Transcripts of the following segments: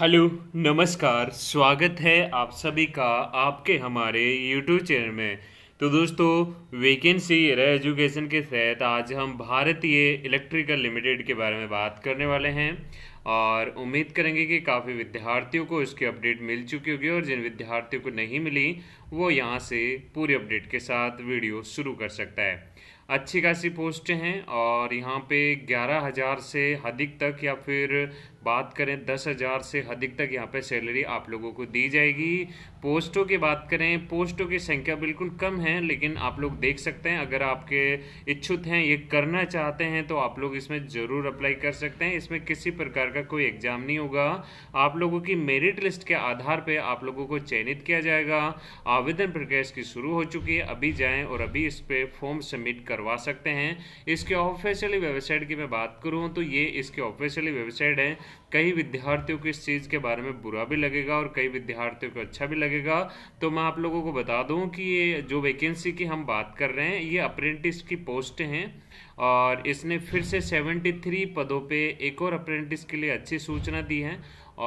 hello नमस्कार स्वागत है आप सभी का आपके हमारे यूट्यूब चैनल में तो दोस्तों वैकेंसी एयर एजुकेशन के तहत आज हम भारतीय इलेक्ट्रिकल लिमिटेड के बारे में बात करने वाले हैं और उम्मीद करेंगे कि काफ़ी विद्यार्थियों को इसकी अपडेट मिल चुकी होगी और जिन विद्यार्थियों को नहीं मिली वो यहाँ से पूरी अपडेट के साथ वीडियो शुरू कर सकता है अच्छी खासी पोस्ट हैं और यहाँ पे ग्यारह हज़ार से अधिक तक या फिर बात करें दस हज़ार से अधिक तक यहाँ पे सैलरी आप लोगों को दी जाएगी पोस्टों की बात करें पोस्टों की संख्या बिल्कुल कम है लेकिन आप लोग देख सकते हैं अगर आपके इच्छुक हैं ये करना चाहते हैं तो आप लोग इसमें ज़रूर अप्लाई कर सकते हैं इसमें किसी प्रकार का कोई एग्ज़ाम नहीं होगा आप लोगों की मेरिट लिस्ट के आधार पर आप लोगों को चयनित किया जाएगा आवेदन प्रक्रिया इसकी शुरू हो चुकी है अभी जाएँ और अभी इस पर फॉर्म सबमिट करवा सकते हैं इसके ऑफिशियली वेबसाइट की मैं बात करूँ तो ये इसके ऑफिशियली वेबसाइट है कई विद्यार्थियों को इस चीज़ के बारे में बुरा भी लगेगा और कई विद्यार्थियों को अच्छा भी लगेगा तो मैं आप लोगों को बता दूं कि ये जो वैकेंसी की हम बात कर रहे हैं ये अप्रेंटिस की पोस्ट हैं और इसने फिर से 73 पदों पे एक और अप्रेंटिस के लिए अच्छी सूचना दी है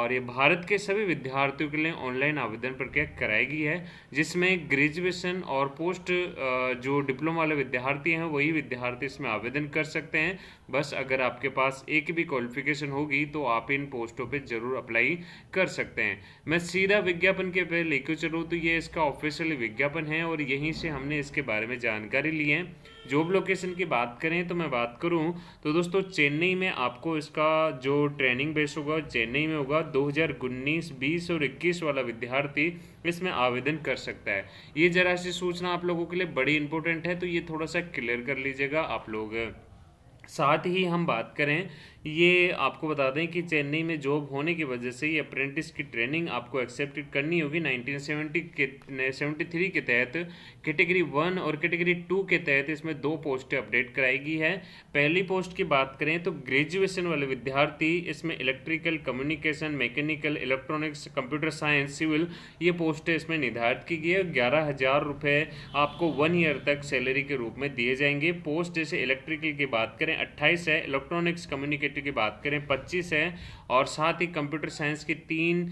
और ये भारत के सभी विद्यार्थियों के लिए ऑनलाइन आवेदन प्रक्रिया कराई गई है जिसमें ग्रेजुएशन और पोस्ट जो डिप्लोमा वाले विद्यार्थी हैं वही विद्यार्थी इसमें आवेदन कर सकते हैं बस अगर आपके पास एक भी क्वालिफिकेशन होगी तो आप इन पोस्टों पे ज़रूर अप्लाई कर सकते हैं मैं सीधा विज्ञापन के पे लेकर चलूँ तो ये इसका ऑफिशियल विज्ञापन है और यहीं से हमने इसके बारे में जानकारी ली है जॉब लोकेशन की बात करें तो मैं बात करूँ तो दोस्तों चेन्नई में आपको इसका जो ट्रेनिंग बेस होगा चेन्नई में होगा 2019, 20 और 21 वाला विद्यार्थी इसमें आवेदन कर सकता है ये जरा सी सूचना आप लोगों के लिए बड़ी इंपॉर्टेंट है तो ये थोड़ा सा क्लियर कर लीजिएगा आप लोग साथ ही हम बात करें ये आपको बता दें कि चेन्नई में जॉब होने की वजह से ये अप्रेंटिस की ट्रेनिंग आपको एक्सेप्टेड करनी होगी 1970 के 73 के तहत कैटेगरी वन और कैटेगरी टू के तहत इसमें दो पोस्टें अपडेट कराई गई है पहली पोस्ट की बात करें तो ग्रेजुएशन वाले विद्यार्थी इसमें electrical communication mechanical electronics computer science civil ये पोस्टें इसमें निर्धारित की गई है ग्यारह हज़ार रुपये आपको वन ईयर तक सैलरी के रूप में दिए जाएंगे पोस्ट जैसे इलेक्ट्रिकल की बात करें अट्ठाईस है इलेक्ट्रॉनिक्स कम्युनिकेट सब्जेक्ट की बात करें पच्चीस है और साथ ही कंप्यूटर साइंस की तीन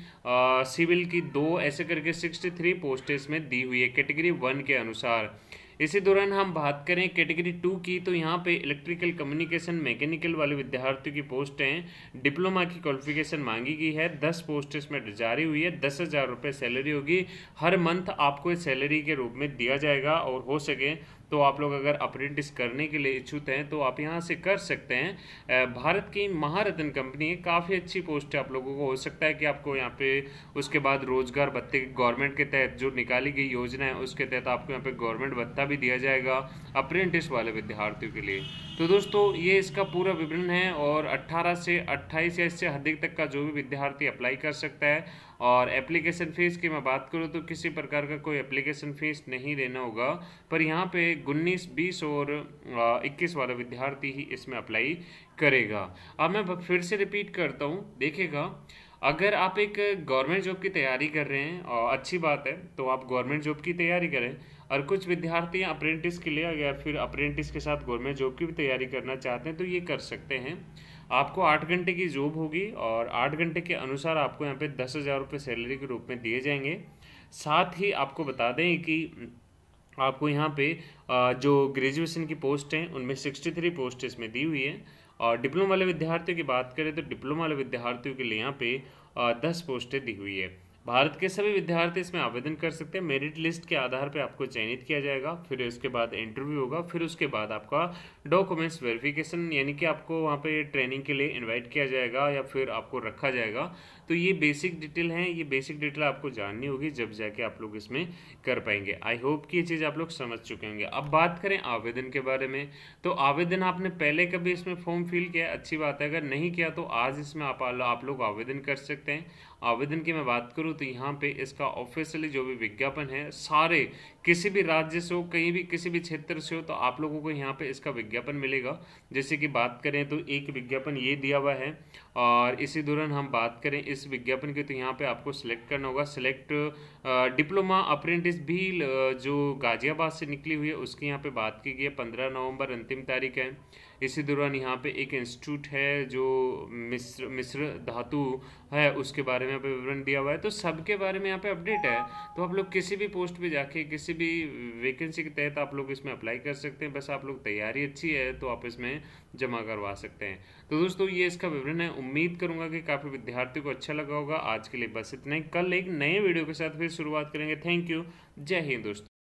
सिविल की दो ऐसे करके सिक्सटी थ्री पोस्टेज में दी हुई है कैटेगरी वन के अनुसार इसी दौरान हम बात करें कैटेगरी टू की तो यहाँ पे इलेक्ट्रिकल कम्युनिकेशन मैकेनिकल वाले विद्यार्थियों की पोस्टें डिप्लोमा की क्वालिफिकेशन मांगी गई है दस पोस्ट इसमें जारी हुई है दस हज़ार रुपये सैलरी होगी हर मंथ आपको सैलरी के रूप में दिया जाएगा और हो सके तो आप लोग अगर अप्रेंटिस करने के लिए इच्छुक हैं तो आप यहाँ से कर सकते हैं भारत की महारत्न कंपनी है काफ़ी अच्छी पोस्ट है आप लोगों को हो सकता है कि आपको यहाँ पे उसके बाद रोजगार भत्ते गवर्नमेंट के तहत जो निकाली गई योजना है उसके तहत आपको यहाँ पे गवर्नमेंट भत्ता भी दिया जाएगा अप्रेंटिस वाले विद्यार्थियों के लिए तो दोस्तों ये इसका पूरा विवरण है और अट्ठारह से अट्ठाईस या इससे अधिक तक का जो भी विद्यार्थी अप्लाई कर सकता है और एप्लीकेशन फ़ीस की मैं बात करूँ तो किसी प्रकार का कोई एप्लीकेशन फ़ीस नहीं देना होगा पर यहाँ पे उन्नीस बीस और इक्कीस वाला विद्यार्थी ही इसमें अप्लाई करेगा अब मैं फिर से रिपीट करता हूँ देखेगा अगर आप एक गवर्नमेंट जॉब की तैयारी कर रहे हैं और अच्छी बात है तो आप गवर्नमेंट जॉब की तैयारी करें और कुछ विद्यार्थी अप्रेंटिस के लिए अगर फिर अप्रेंटिस के साथ गवर्नमेंट जॉब की भी तैयारी करना चाहते हैं तो ये कर सकते हैं आपको आठ घंटे की जॉब होगी और आठ घंटे के अनुसार आपको यहाँ पे दस हज़ार रुपये सैलरी के रूप में दिए जाएंगे साथ ही आपको बता दें कि आपको यहाँ पे जो ग्रेजुएशन की पोस्ट हैं उनमें सिक्सटी थ्री पोस्ट इसमें दी हुई है और डिप्लोमा वाले विद्यार्थियों की बात करें तो डिप्लोमा वाले विद्यार्थियों के लिए यहाँ पे दस पोस्टें दी हुई है भारत के सभी विद्यार्थी इसमें आवेदन कर सकते हैं मेरिट लिस्ट के आधार पर आपको चयनित किया जाएगा फिर उसके बाद इंटरव्यू होगा फिर उसके बाद आपका डॉक्यूमेंट्स वेरिफिकेशन यानी कि आपको वहाँ पे ट्रेनिंग के लिए इनवाइट किया जाएगा या फिर आपको रखा जाएगा तो ये बेसिक डिटेल हैं ये बेसिक डिटेल आपको जाननी होगी जब जाके आप लोग इसमें कर पाएंगे आई होप कि ये चीज़ आप लोग समझ चुके होंगे अब बात करें आवेदन के बारे में तो आवेदन आपने पहले कभी इसमें फॉर्म फिल किया अच्छी बात है अगर नहीं किया तो आज इसमें आप आप लोग आवेदन कर सकते हैं आवेदन की मैं बात करूँ तो यहाँ पे इसका ऑफिशियली जो भी विज्ञापन है सारे किसी भी राज्य से हो कहीं भी किसी भी क्षेत्र से हो तो आप लोगों को यहाँ पे इसका विज्ञापन मिलेगा जैसे कि बात करें तो एक विज्ञापन ये दिया हुआ है और इसी दौरान हम बात करें इस इस विज्ञापन के तो यहाँ पे आपको सिलेक्ट करना होगा सिलेक्ट डिप्लोमा अप्रेंटिस भी जो गाजियाबाद से निकली हुई है उसकी यहाँ पे बात की गई है पंद्रह नवंबर अंतिम तारीख है इसी दौरान यहाँ पे एक इंस्टीट्यूट है जो मिस्र मिस्र धातु है उसके बारे में विवरण दिया हुआ है तो सबके बारे में यहाँ पे अपडेट है तो आप लोग किसी भी पोस्ट पे जाके किसी भी वैकेंसी के तहत आप लोग इसमें अप्लाई कर सकते हैं बस आप लोग तैयारी अच्छी है तो आप इसमें जमा करवा सकते हैं तो दोस्तों ये इसका विवरण है उम्मीद करूंगा कि काफ़ी विद्यार्थियों को अच्छा लगा होगा आज के लिए बस इतना ही कल एक नए वीडियो के साथ फिर शुरुआत करेंगे थैंक यू जय हिंद दोस्तों